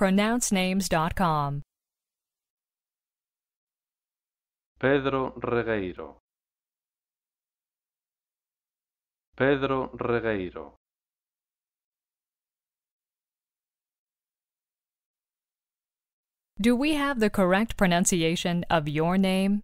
pronouncenames.com. Pedro Regueiro. Pedro Regueiro. Do we have the correct pronunciation of your name?